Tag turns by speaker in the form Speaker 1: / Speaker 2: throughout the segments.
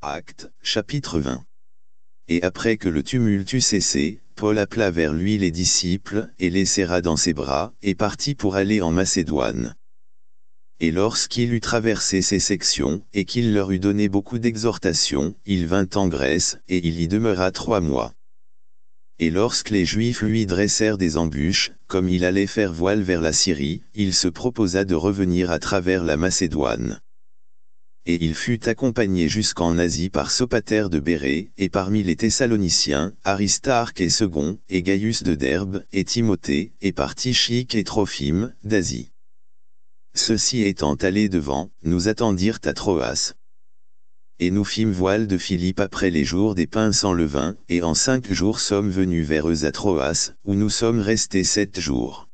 Speaker 1: Actes, chapitre 20. Et après que le tumulte eut cessé, Paul appela vers lui les disciples, et les serra dans ses bras, et partit pour aller en Macédoine. Et lorsqu'il eut traversé ces sections, et qu'il leur eut donné beaucoup d'exhortations, il vint en Grèce, et il y demeura trois mois. Et lorsque les Juifs lui dressèrent des embûches, comme il allait faire voile vers la Syrie, il se proposa de revenir à travers la Macédoine et il fut accompagné jusqu'en Asie par Sopater de Bérée, et parmi les Thessaloniciens, Aristarque et Second, et Gaius de Derbe, et Timothée, et par Tichique et Trophime, d'Asie. Ceux-ci étant allés devant, nous attendirent à Troas. Et nous fîmes voile de Philippe après les jours des pains sans levain, et en cinq jours sommes venus vers eux à Troas, où nous sommes restés sept jours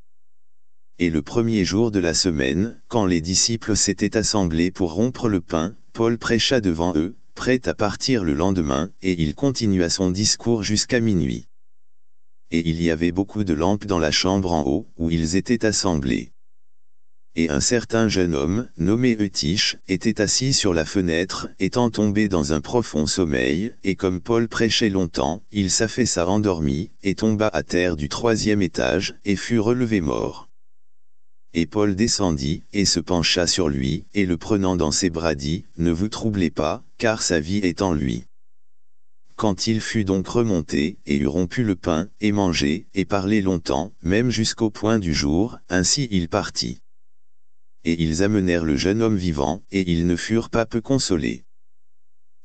Speaker 1: et le premier jour de la semaine, quand les disciples s'étaient assemblés pour rompre le pain, Paul prêcha devant eux, prêt à partir le lendemain, et il continua son discours jusqu'à minuit. Et il y avait beaucoup de lampes dans la chambre en haut, où ils étaient assemblés. Et un certain jeune homme, nommé Eutiche, était assis sur la fenêtre, étant tombé dans un profond sommeil, et comme Paul prêchait longtemps, il s'affaissa endormi, et tomba à terre du troisième étage, et fut relevé mort. Et Paul descendit, et se pencha sur lui, et le prenant dans ses bras dit, Ne vous troublez pas, car sa vie est en lui. Quand il fut donc remonté, et eut rompu le pain, et mangé, et parlé longtemps, même jusqu'au point du jour, ainsi il partit. Et ils amenèrent le jeune homme vivant, et ils ne furent pas peu consolés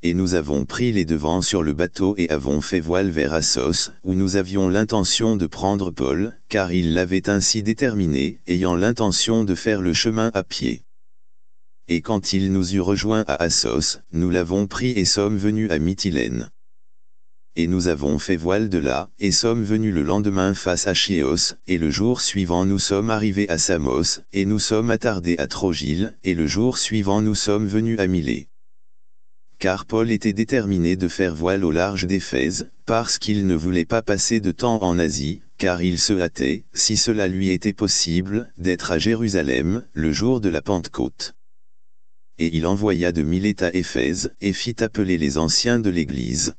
Speaker 1: et nous avons pris les devants sur le bateau et avons fait voile vers Assos, où nous avions l'intention de prendre Paul, car il l'avait ainsi déterminé, ayant l'intention de faire le chemin à pied. Et quand il nous eut rejoints à Assos, nous l'avons pris et sommes venus à Mytilène. Et nous avons fait voile de là, et sommes venus le lendemain face à Chios, et le jour suivant nous sommes arrivés à Samos, et nous sommes attardés à Trogile, et le jour suivant nous sommes venus à Milet car Paul était déterminé de faire voile au large d'Éphèse, parce qu'il ne voulait pas passer de temps en Asie, car il se hâtait, si cela lui était possible, d'être à Jérusalem, le jour de la Pentecôte. Et il envoya de Milet à Éphèse, et fit appeler les anciens de l'Église.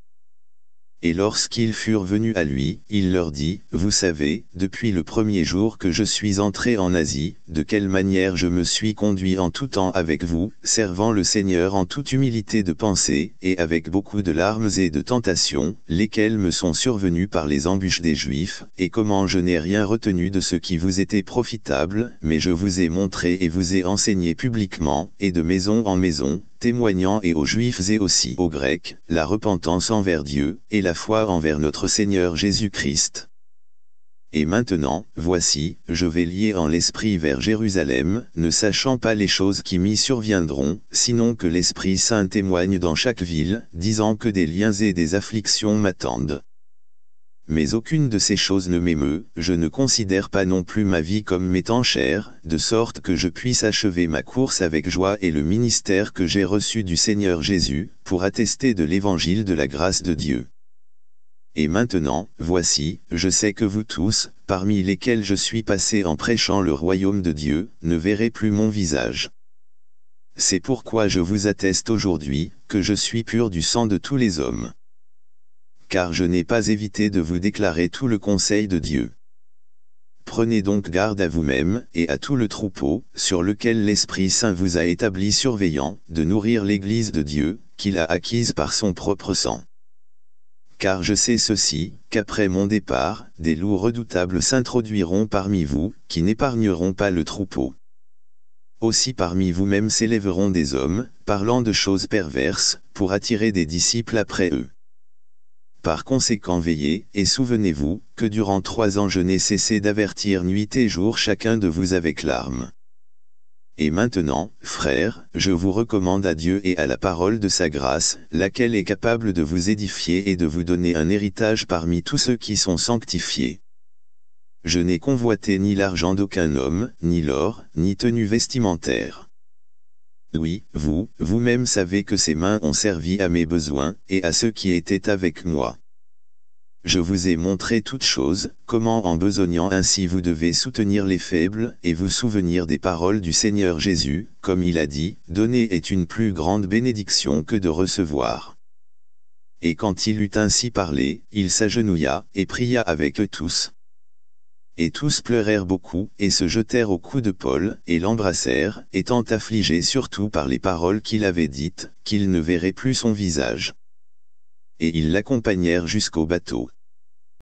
Speaker 1: Et lorsqu'ils furent venus à lui, il leur dit, Vous savez, depuis le premier jour que je suis entré en Asie, de quelle manière je me suis conduit en tout temps avec vous, servant le Seigneur en toute humilité de pensée, et avec beaucoup de larmes et de tentations, lesquelles me sont survenues par les embûches des Juifs, et comment je n'ai rien retenu de ce qui vous était profitable, mais je vous ai montré et vous ai enseigné publiquement, et de maison en maison, témoignant et aux Juifs et aussi aux Grecs, la repentance envers Dieu, et la foi envers notre Seigneur Jésus-Christ. Et maintenant, voici, je vais lier en l'esprit vers Jérusalem, ne sachant pas les choses qui m'y surviendront, sinon que l'Esprit Saint témoigne dans chaque ville, disant que des liens et des afflictions m'attendent mais aucune de ces choses ne m'émeut, je ne considère pas non plus ma vie comme m'étant chère, de sorte que je puisse achever ma course avec joie et le ministère que j'ai reçu du Seigneur Jésus, pour attester de l'évangile de la grâce de Dieu. Et maintenant, voici, je sais que vous tous, parmi lesquels je suis passé en prêchant le royaume de Dieu, ne verrez plus mon visage. C'est pourquoi je vous atteste aujourd'hui, que je suis pur du sang de tous les hommes car je n'ai pas évité de vous déclarer tout le conseil de Dieu. Prenez donc garde à vous-même et à tout le troupeau, sur lequel l'Esprit Saint vous a établi surveillant, de nourrir l'Église de Dieu, qu'il a acquise par son propre sang. Car je sais ceci, qu'après mon départ, des loups redoutables s'introduiront parmi vous, qui n'épargneront pas le troupeau. Aussi parmi vous-même s'élèveront des hommes, parlant de choses perverses, pour attirer des disciples après eux. Par conséquent veillez, et souvenez-vous, que durant trois ans je n'ai cessé d'avertir nuit et jour chacun de vous avec larmes. Et maintenant, frères, je vous recommande à Dieu et à la parole de sa grâce, laquelle est capable de vous édifier et de vous donner un héritage parmi tous ceux qui sont sanctifiés. Je n'ai convoité ni l'argent d'aucun homme, ni l'or, ni tenue vestimentaire. Oui, vous, vous-même savez que ces mains ont servi à mes besoins, et à ceux qui étaient avec moi. Je vous ai montré toutes choses, comment en besognant ainsi vous devez soutenir les faibles, et vous souvenir des paroles du Seigneur Jésus, comme il a dit, donner est une plus grande bénédiction que de recevoir. Et quand il eut ainsi parlé, il s'agenouilla, et pria avec eux tous et tous pleurèrent beaucoup, et se jetèrent au cou de Paul, et l'embrassèrent, étant affligés surtout par les paroles qu'il avait dites, qu'ils ne verraient plus son visage. Et ils l'accompagnèrent jusqu'au bateau.